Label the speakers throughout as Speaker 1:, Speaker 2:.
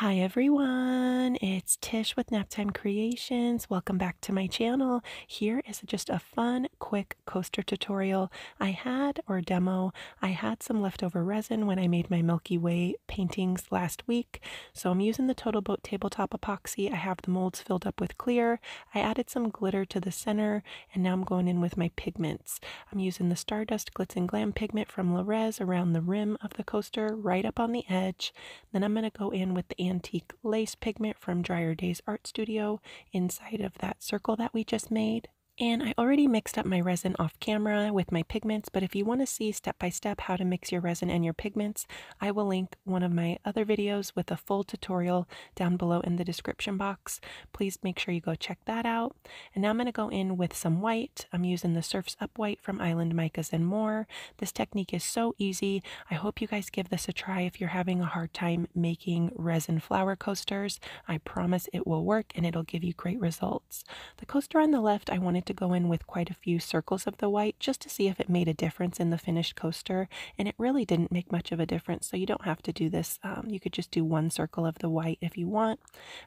Speaker 1: Hi everyone, it's Tish with Naptime Creations. Welcome back to my channel. Here is just a fun, quick coaster tutorial I had, or demo. I had some leftover resin when I made my Milky Way paintings last week. So I'm using the Total Boat Tabletop Epoxy. I have the molds filled up with clear. I added some glitter to the center, and now I'm going in with my pigments. I'm using the Stardust Glitz and Glam pigment from Larez around the rim of the coaster, right up on the edge. Then I'm going to go in with the antique lace pigment from Dryer Days Art Studio inside of that circle that we just made. And I already mixed up my resin off camera with my pigments, but if you want to see step by step how to mix your resin and your pigments, I will link one of my other videos with a full tutorial down below in the description box. Please make sure you go check that out. And now I'm going to go in with some white. I'm using the Surf's Up White from Island Micas and More. This technique is so easy. I hope you guys give this a try if you're having a hard time making resin flower coasters. I promise it will work and it'll give you great results. The coaster on the left I wanted to go in with quite a few circles of the white just to see if it made a difference in the finished coaster, and it really didn't make much of a difference, so you don't have to do this. Um, you could just do one circle of the white if you want.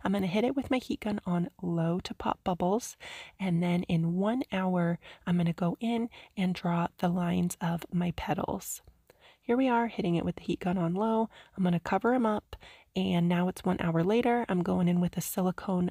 Speaker 1: I'm going to hit it with my heat gun on low to pop bubbles, and then in one hour, I'm going to go in and draw the lines of my petals. Here we are hitting it with the heat gun on low. I'm going to cover them up and now it's one hour later. I'm going in with a silicone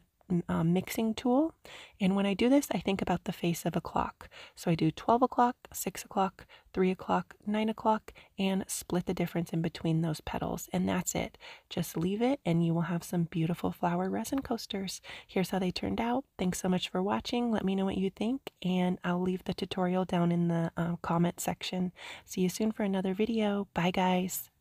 Speaker 1: um, mixing tool. And when I do this, I think about the face of a clock. So I do 12 o'clock, 6 o'clock, 3 o'clock, 9 o'clock, and split the difference in between those petals. And that's it. Just leave it, and you will have some beautiful flower resin coasters. Here's how they turned out. Thanks so much for watching. Let me know what you think, and I'll leave the tutorial down in the um, comment section. See you soon for another video. Bye, guys.